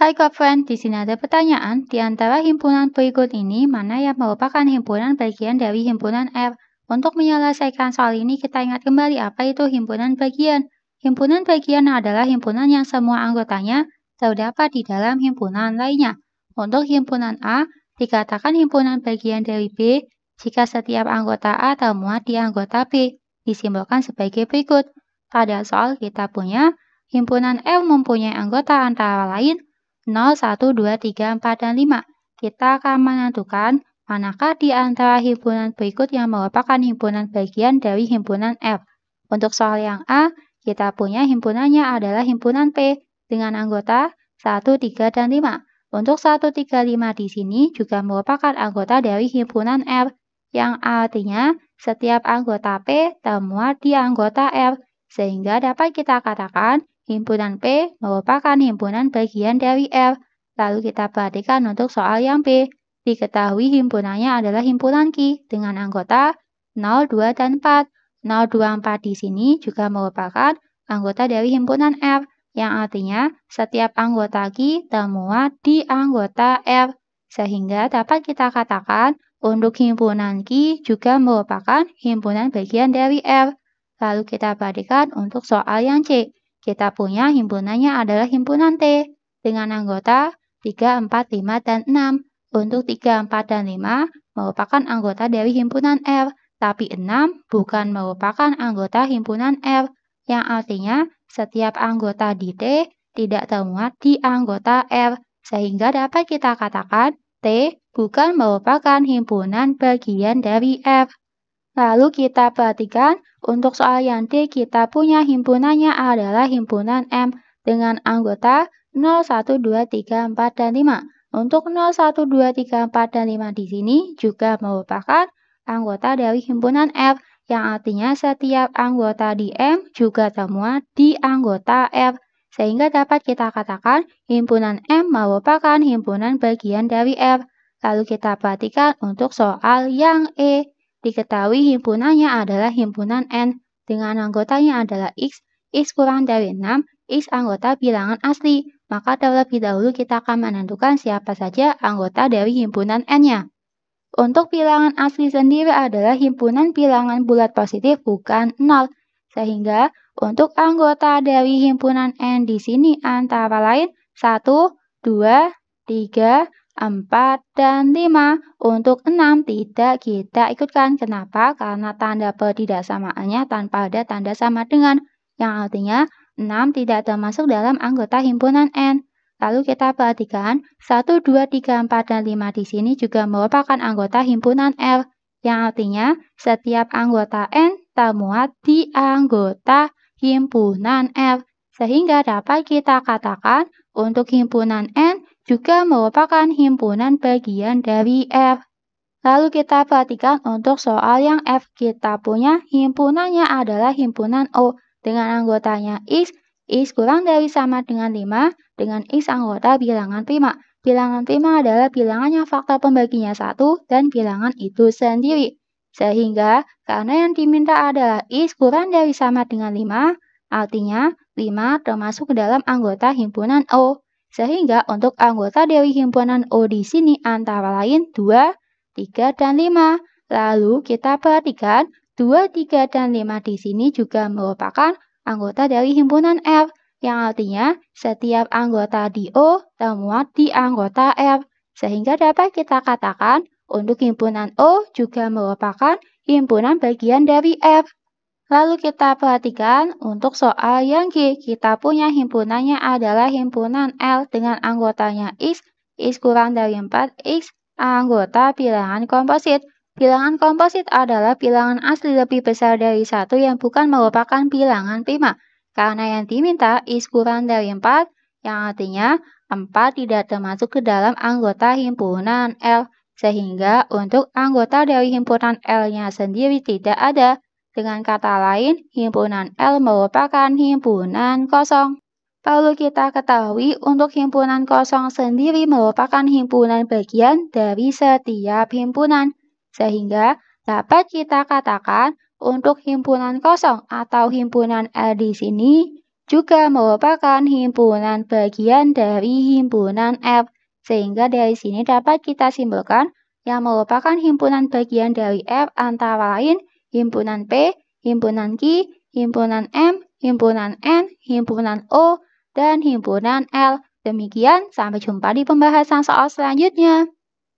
Hai Kak di sini ada pertanyaan, di antara himpunan berikut ini, mana yang merupakan himpunan bagian dari himpunan R? Untuk menyelesaikan soal ini, kita ingat kembali apa itu himpunan bagian. Himpunan bagian adalah himpunan yang semua anggotanya terdapat di dalam himpunan lainnya. Untuk himpunan A, dikatakan himpunan bagian dari B jika setiap anggota A termuat di anggota B, disimbolkan sebagai berikut. Pada soal kita punya, himpunan L mempunyai anggota antara lain 0, 1, 2, 3, 4, dan 5. Kita akan menentukan manakah di antara himpunan berikut yang merupakan himpunan bagian dari himpunan F. Untuk soal yang A, kita punya himpunannya adalah himpunan P dengan anggota 1, 3, dan 5. Untuk 1, 3, 5 di sini juga merupakan anggota dari himpunan F, yang artinya setiap anggota P termuat di anggota F, sehingga dapat kita katakan Himpunan P merupakan himpunan bagian dari R. Lalu kita perhatikan untuk soal yang B. Diketahui himpunannya adalah himpunan Q dengan anggota 0, 2, dan 4. 0, 2, 4 di sini juga merupakan anggota dari himpunan R, yang artinya setiap anggota Q termuat di anggota R. Sehingga dapat kita katakan untuk himpunan Q juga merupakan himpunan bagian dari R. Lalu kita perhatikan untuk soal yang C. Kita punya himpunannya adalah himpunan T dengan anggota 3, 4, 5, dan 6. Untuk 3, 4, dan 5 merupakan anggota dari himpunan R, tapi 6 bukan merupakan anggota himpunan R, yang artinya setiap anggota di T tidak termuat di anggota R, sehingga dapat kita katakan T bukan merupakan himpunan bagian dari F. Lalu kita perhatikan, untuk soal yang d, kita punya himpunannya adalah himpunan M dengan anggota 0, 1, 2, 3, 4, dan 5. Untuk 0, 1, 2, 3, 4, dan 5 di sini juga merupakan anggota dari himpunan F yang artinya setiap anggota di M juga semua di anggota F. Sehingga dapat kita katakan himpunan M merupakan himpunan bagian dari F. Lalu kita perhatikan untuk soal yang E. Diketahui himpunannya adalah himpunan N dengan anggotanya adalah X, X kurang dari 6, X anggota bilangan asli. Maka terlebih dahulu kita akan menentukan siapa saja anggota dari himpunan N-nya. Untuk bilangan asli sendiri adalah himpunan bilangan bulat positif bukan 0. Sehingga untuk anggota dari himpunan N di sini antara lain 1, 2, 3, 4 dan 5. Untuk 6 tidak kita ikutkan. Kenapa? Karena tanda pertidaksamaannya tanpa ada tanda sama dengan. Yang artinya 6 tidak termasuk dalam anggota himpunan N. Lalu kita perhatikan 1, 2, 3, 4, dan 5 di sini juga merupakan anggota himpunan R. Yang artinya setiap anggota N termuat di anggota himpunan R. Sehingga dapat kita katakan untuk himpunan N juga merupakan himpunan bagian dari F. Lalu kita perhatikan untuk soal yang F kita punya, himpunannya adalah himpunan O dengan anggotanya X, X kurang dari sama dengan 5 dengan X anggota bilangan prima. Bilangan prima adalah bilangan yang faktor pembaginya 1 dan bilangan itu sendiri. Sehingga karena yang diminta adalah X kurang dari sama dengan 5, artinya 5 termasuk dalam anggota himpunan O. Sehingga untuk anggota Dewi Himpunan O di sini antara lain 2, 3, dan 5. Lalu kita perhatikan 2, 3, dan 5 di sini juga merupakan anggota dari himpunan F, yang artinya setiap anggota di O termuat di anggota F. Sehingga dapat kita katakan untuk himpunan O juga merupakan himpunan bagian dari F. Lalu kita perhatikan untuk soal yang G, kita punya himpunannya adalah himpunan L dengan anggotanya X, X kurang dari 4, X anggota bilangan komposit. Bilangan komposit adalah bilangan asli lebih besar dari satu yang bukan merupakan bilangan prima. Karena yang diminta X kurang dari 4, yang artinya 4 tidak termasuk ke dalam anggota himpunan L. Sehingga untuk anggota dari himpunan L-nya sendiri tidak ada, dengan kata lain, himpunan L merupakan himpunan kosong. Perlu kita ketahui untuk himpunan kosong sendiri merupakan himpunan bagian dari setiap himpunan. Sehingga dapat kita katakan untuk himpunan kosong atau himpunan L di sini juga merupakan himpunan bagian dari himpunan F. Sehingga dari sini dapat kita simpulkan yang merupakan himpunan bagian dari F antara lain himpunan P, himpunan Q, himpunan M, himpunan N, himpunan O, dan himpunan L. Demikian, sampai jumpa di pembahasan soal selanjutnya.